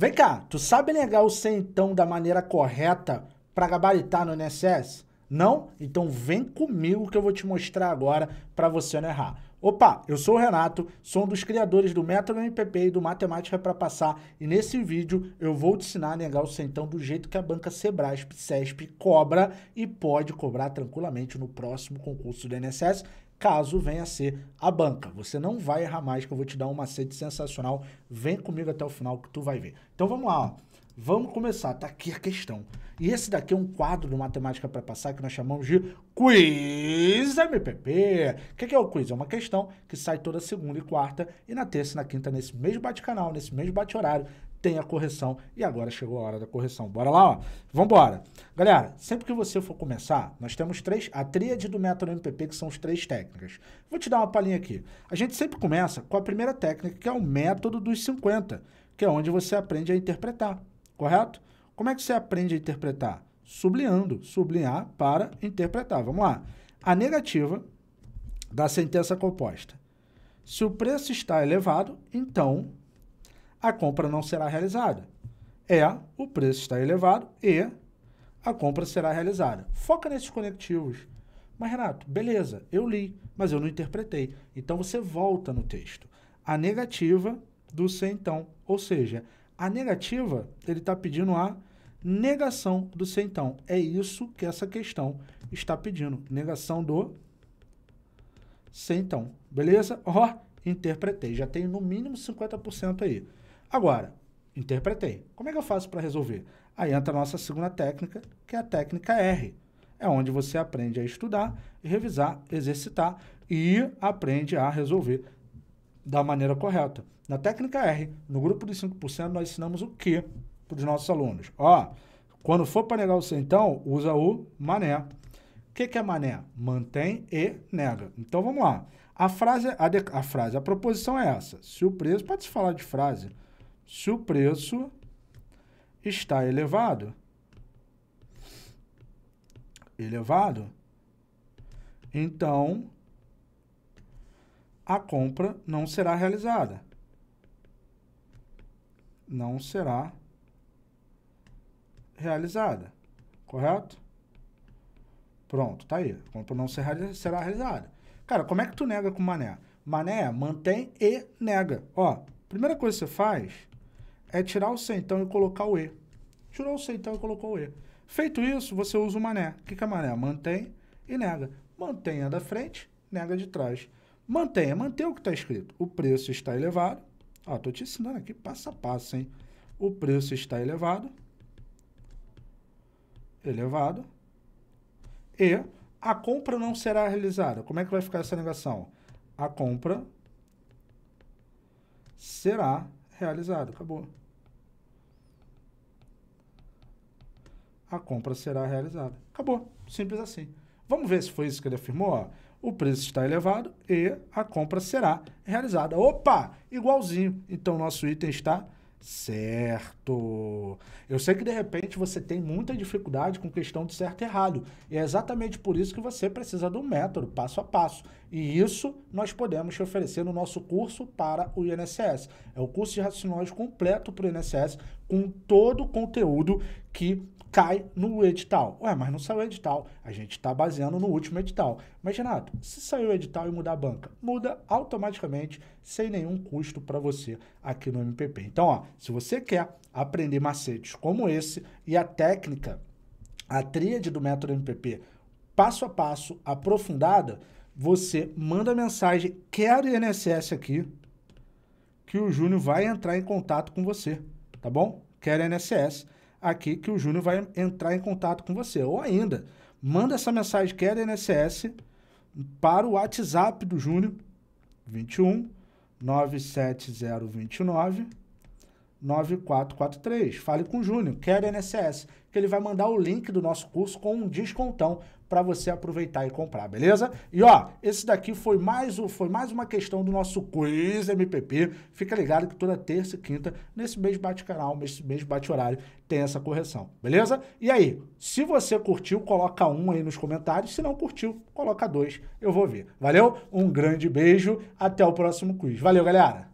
Vem cá, tu sabe negar o centão da maneira correta para gabaritar no NSS? Não? Então vem comigo que eu vou te mostrar agora para você não errar. Opa, eu sou o Renato, sou um dos criadores do Método MPP e do Matemática para Passar e nesse vídeo eu vou te ensinar a negar o centão do jeito que a banca Sebrasp, CESP cobra e pode cobrar tranquilamente no próximo concurso do NSS caso venha a ser a banca. Você não vai errar mais, que eu vou te dar um macete sensacional. Vem comigo até o final que tu vai ver. Então vamos lá, ó. Vamos começar, tá aqui a questão. E esse daqui é um quadro do Matemática para Passar que nós chamamos de Quiz MPP. O que, que é o quiz? É uma questão que sai toda segunda e quarta e na terça e na quinta nesse mesmo bate-canal, nesse mesmo bate-horário, tem a correção. E agora chegou a hora da correção. Bora lá, ó. Vambora. Galera, sempre que você for começar, nós temos três, a tríade do método MPP, que são as três técnicas. Vou te dar uma palhinha aqui. A gente sempre começa com a primeira técnica, que é o método dos 50, que é onde você aprende a interpretar, correto? Como é que você aprende a interpretar? Sublinhando, sublinhar para interpretar. Vamos lá. A negativa da sentença composta. Se o preço está elevado, então a compra não será realizada. É, o preço está elevado e a compra será realizada. Foca nesses conectivos. Mas, Renato, beleza, eu li, mas eu não interpretei. Então você volta no texto. A negativa do se então. Ou seja, a negativa, ele está pedindo a negação do se então. É isso que essa questão está pedindo. Negação do se então. Beleza? Ó, oh, interpretei. Já tem no mínimo 50% aí. Agora, interpretei. Como é que eu faço para resolver? Aí entra a nossa segunda técnica, que é a técnica R. É onde você aprende a estudar, revisar, exercitar e aprende a resolver da maneira correta. Na técnica R, no grupo de 5%, nós ensinamos o que para os nossos alunos? Ó, quando for para negar o então, usa o mané. O que, que é mané? Mantém e nega. Então vamos lá. A frase, a, de, a frase, a proposição é essa. Se o preço, pode se falar de frase se o preço está elevado. Elevado. Então, a compra não será realizada. Não será realizada. Correto? Pronto, tá aí. A compra não será realizada. Cara, como é que tu nega com mané? Mané, mantém e nega. Ó, primeira coisa que você faz é tirar o centão e colocar o E. Tirou o centão e colocou o E. Feito isso, você usa o mané. O que, que é mané? Mantém e nega. Mantenha da frente, nega de trás. Mantenha, mantenha o que está escrito. O preço está elevado. Estou tô te ensinando aqui passo a passo, hein? O preço está elevado. Elevado. E a compra não será realizada. Como é que vai ficar essa negação? A compra será realizado. Acabou. A compra será realizada. Acabou. Simples assim. Vamos ver se foi isso que ele afirmou? Ó, o preço está elevado e a compra será realizada. Opa! Igualzinho. Então, nosso item está Certo. Eu sei que de repente você tem muita dificuldade com questão de certo e errado. E é exatamente por isso que você precisa do método passo a passo. E isso nós podemos te oferecer no nosso curso para o INSS. É o curso de raciocínio completo para o INSS com todo o conteúdo que cai no edital. Ué, mas não saiu o edital. A gente está baseando no último edital. Mas, Renato, se saiu o edital e mudar a banca, muda automaticamente, sem nenhum custo para você aqui no MPP. Então, ó, se você quer aprender macetes como esse e a técnica, a tríade do método MPP, passo a passo, aprofundada, você manda mensagem, quero INSS aqui, que o Júnior vai entrar em contato com você, tá bom? Quero INSS aqui que o Júnior vai entrar em contato com você. Ou ainda, manda essa mensagem que é da para o WhatsApp do Júnior, 21 97029 9443. Fale com o Júnior, quer NSS, que ele vai mandar o link do nosso curso com um descontão para você aproveitar e comprar, beleza? E ó, esse daqui foi mais, o, foi mais uma questão do nosso quiz MPP. Fica ligado que toda terça e quinta, nesse mês bate-canal, nesse mês bate-horário, tem essa correção, beleza? E aí, se você curtiu, coloca um aí nos comentários. Se não curtiu, coloca dois. Eu vou ver. Valeu? Um grande beijo. Até o próximo quiz. Valeu, galera!